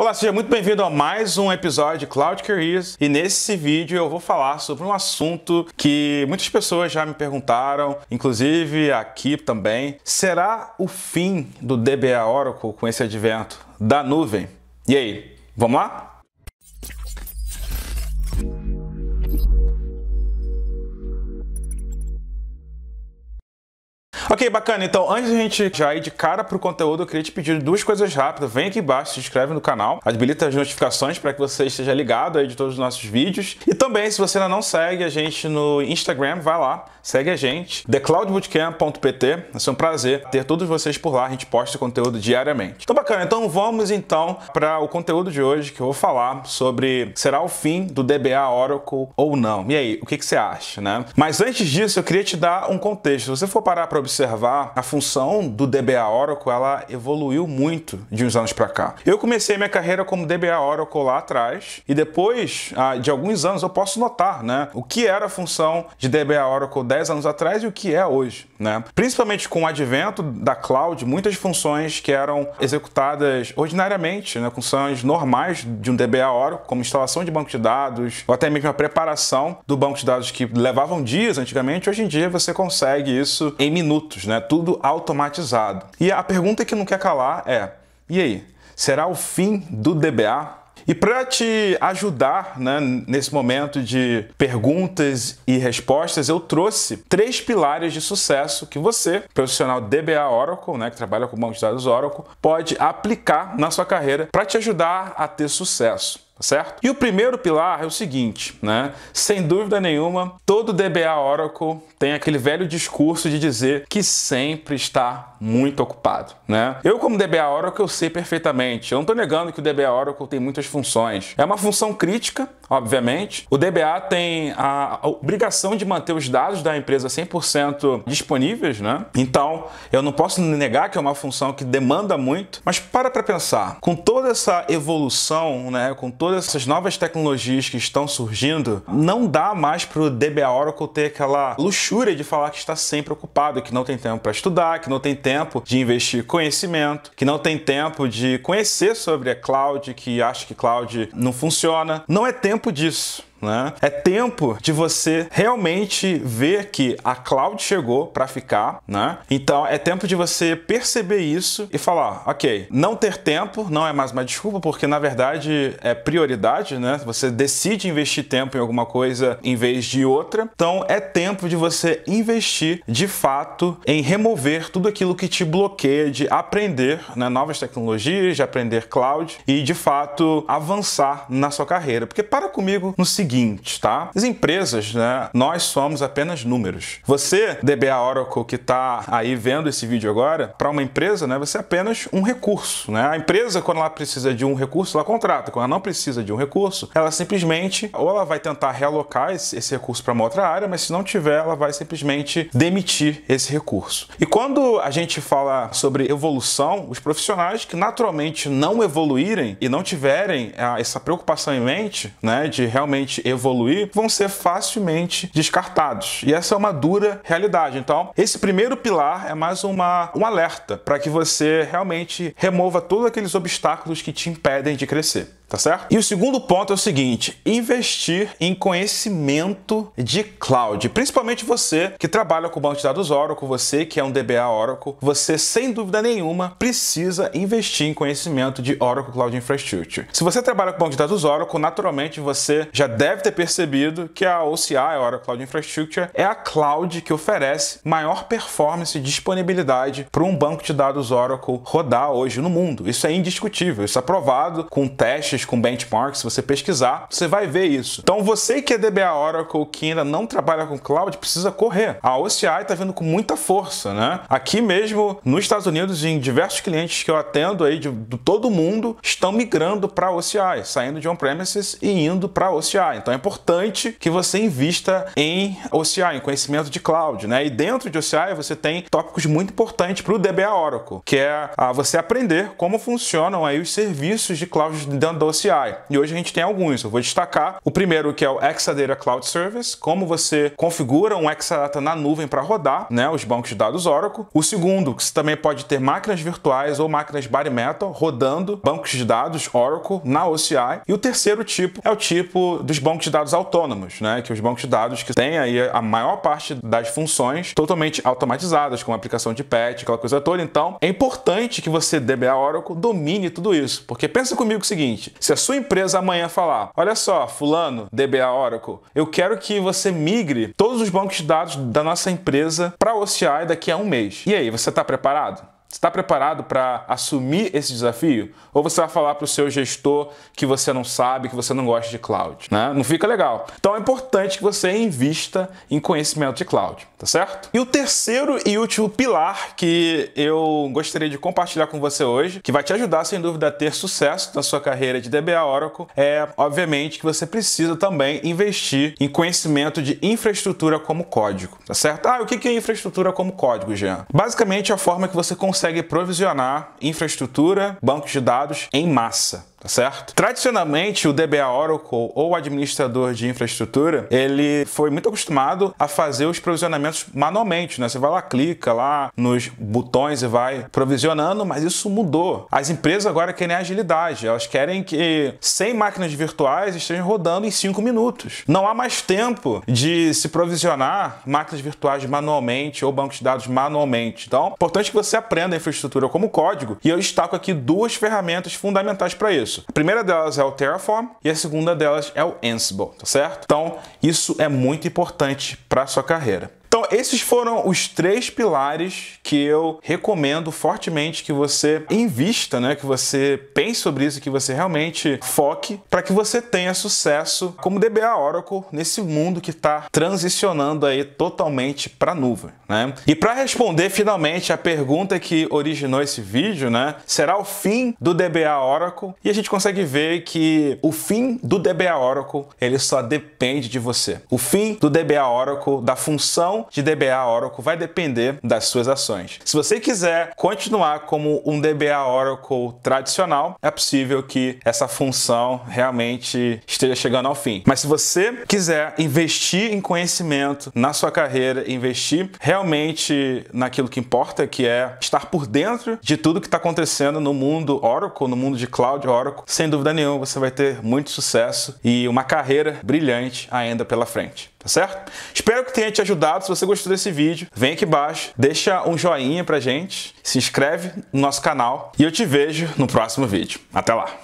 Olá, seja muito bem-vindo a mais um episódio de Cloud Careers e nesse vídeo eu vou falar sobre um assunto que muitas pessoas já me perguntaram, inclusive aqui também. Será o fim do DBA Oracle com esse advento da nuvem? E aí, vamos lá? Ok, bacana. Então, antes de a gente já ir de cara pro conteúdo, eu queria te pedir duas coisas rápidas. Vem aqui embaixo, se inscreve no canal, habilita as notificações para que você esteja ligado aí de todos os nossos vídeos. E também, se você ainda não segue a gente no Instagram, vai lá segue a gente, thecloudbootcamp.pt. Vai ser um prazer ter todos vocês por lá. A gente posta conteúdo diariamente. Então bacana, então vamos então para o conteúdo de hoje que eu vou falar sobre será o fim do DBA Oracle ou não. E aí, o que, que você acha, né? Mas antes disso, eu queria te dar um contexto. Se você for parar para observar, a função do DBA Oracle, ela evoluiu muito de uns anos para cá. Eu comecei minha carreira como DBA Oracle lá atrás e depois ah, de alguns anos eu posso notar, né, o que era a função de DBA Oracle 10 10 anos atrás e o que é hoje, né? Principalmente com o advento da cloud, muitas funções que eram executadas ordinariamente, né, com funções normais de um DBA Oracle, como instalação de banco de dados, ou até mesmo a preparação do banco de dados que levavam dias antigamente, hoje em dia você consegue isso em minutos, né? Tudo automatizado. E a pergunta que não quer calar é: e aí? Será o fim do DBA? E para te ajudar né, nesse momento de perguntas e respostas, eu trouxe três pilares de sucesso que você, profissional DBA Oracle, né, que trabalha com banco de dados Oracle, pode aplicar na sua carreira para te ajudar a ter sucesso. Tá certo? E o primeiro pilar é o seguinte, né? Sem dúvida nenhuma, todo DBA Oracle tem aquele velho discurso de dizer que sempre está muito ocupado, né? Eu como DBA Oracle eu sei perfeitamente. Eu não estou negando que o DBA Oracle tem muitas funções. É uma função crítica obviamente. O DBA tem a obrigação de manter os dados da empresa 100% disponíveis, né? Então, eu não posso negar que é uma função que demanda muito, mas para para pensar, com toda essa evolução, né, com todas essas novas tecnologias que estão surgindo, não dá mais para o DBA Oracle ter aquela luxúria de falar que está sempre ocupado, que não tem tempo para estudar, que não tem tempo de investir conhecimento, que não tem tempo de conhecer sobre a cloud, que acha que cloud não funciona. Não é tempo tempo disso. Né? É tempo de você realmente ver que a cloud chegou para ficar, né? Então é tempo de você perceber isso e falar, ah, ok, não ter tempo não é mais uma desculpa porque na verdade é prioridade, né? Você decide investir tempo em alguma coisa em vez de outra, então é tempo de você investir de fato em remover tudo aquilo que te bloqueia de aprender né, novas tecnologias, de aprender cloud e de fato avançar na sua carreira, porque para comigo no seguinte seguinte, tá? As empresas, né? Nós somos apenas números. Você, DBA Oracle, que está aí vendo esse vídeo agora, para uma empresa, né? Você é apenas um recurso, né? A empresa, quando ela precisa de um recurso, ela contrata. Quando ela não precisa de um recurso, ela simplesmente ou ela vai tentar realocar esse, esse recurso para uma outra área, mas se não tiver, ela vai simplesmente demitir esse recurso. E quando a gente fala sobre evolução, os profissionais que naturalmente não evoluírem e não tiverem ah, essa preocupação em mente, né, de realmente realmente evoluir vão ser facilmente descartados. E essa é uma dura realidade. Então, esse primeiro pilar é mais uma, um alerta para que você realmente remova todos aqueles obstáculos que te impedem de crescer tá certo? E o segundo ponto é o seguinte: investir em conhecimento de cloud, principalmente você que trabalha com banco de dados Oracle, você que é um DBA Oracle, você sem dúvida nenhuma precisa investir em conhecimento de Oracle Cloud Infrastructure. Se você trabalha com banco de dados Oracle, naturalmente você já deve ter percebido que a OCI, a Oracle Cloud Infrastructure, é a cloud que oferece maior performance e disponibilidade para um banco de dados Oracle rodar hoje no mundo. Isso é indiscutível, isso é provado com testes com benchmarks, se você pesquisar, você vai ver isso. Então você que é DBA Oracle, que ainda não trabalha com cloud, precisa correr. A OCI está vindo com muita força, né? Aqui mesmo, nos Estados Unidos, em diversos clientes que eu atendo aí de, de todo mundo, estão migrando para OCI, saindo de on-premises e indo para OCI. Então é importante que você invista em OCI, em conhecimento de cloud, né? E dentro de OCI você tem tópicos muito importantes para o DBA Oracle, que é a, você aprender como funcionam aí os serviços de cloud dentro da pela CI. E hoje a gente tem alguns, eu vou destacar. O primeiro que é o Exadata Cloud Service, como você configura um Exadata na nuvem para rodar, né, os bancos de dados Oracle. O segundo, que você também pode ter máquinas virtuais ou máquinas bare metal rodando bancos de dados Oracle na OCI. E o terceiro tipo é o tipo dos bancos de dados autônomos, né, que é os bancos de dados que têm aí a maior parte das funções totalmente automatizadas, com aplicação de patch, aquela coisa toda. Então, é importante que você DBA Oracle domine tudo isso, porque pensa comigo o seguinte, se a sua empresa amanhã falar, olha só, fulano, DBA Oracle, eu quero que você migre todos os bancos de dados da nossa empresa para o OCI daqui a um mês. E aí, você está preparado? Está preparado para assumir esse desafio? Ou você vai falar para o seu gestor que você não sabe, que você não gosta de cloud? Né? Não fica legal. Então é importante que você invista em conhecimento de cloud, tá certo? E o terceiro e último pilar que eu gostaria de compartilhar com você hoje, que vai te ajudar sem dúvida a ter sucesso na sua carreira de DBA Oracle, é obviamente que você precisa também investir em conhecimento de infraestrutura como código, tá certo? Ah, o que é infraestrutura como código, Jean? Basicamente a forma que você consegue consegue provisionar infraestrutura, bancos de dados em massa tá certo? Tradicionalmente, o DBA Oracle ou administrador de infraestrutura, ele foi muito acostumado a fazer os provisionamentos manualmente, né? Você vai lá, clica lá nos botões e vai provisionando, mas isso mudou. As empresas agora querem agilidade, elas querem que 100 máquinas virtuais estejam rodando em 5 minutos. Não há mais tempo de se provisionar máquinas virtuais manualmente ou bancos de dados manualmente. Então, é importante que você aprenda a infraestrutura como código, e eu destaco aqui duas ferramentas fundamentais para isso. A primeira delas é o Terraform e a segunda delas é o Ansible, tá certo? Então, isso é muito importante para sua carreira. Então, esses foram os três pilares que eu recomendo fortemente que você invista, né? Que você pense sobre isso, que você realmente foque para que você tenha sucesso como DBA Oracle nesse mundo que está transicionando aí totalmente para nuvem, né? E para responder finalmente a pergunta que originou esse vídeo, né? Será o fim do DBA Oracle? E a gente consegue ver que o fim do DBA Oracle ele só depende de você. O fim do DBA Oracle da função de DBA Oracle vai depender das suas ações. Se você quiser continuar como um DBA Oracle tradicional, é possível que essa função realmente esteja chegando ao fim. Mas se você quiser investir em conhecimento na sua carreira, investir realmente naquilo que importa, que é estar por dentro de tudo que está acontecendo no mundo Oracle, no mundo de Cloud Oracle, sem dúvida nenhuma você vai ter muito sucesso e uma carreira brilhante ainda pela frente tá certo? Espero que tenha te ajudado. Se você gostou desse vídeo, vem aqui embaixo, deixa um joinha pra gente, se inscreve no nosso canal e eu te vejo no próximo vídeo. Até lá!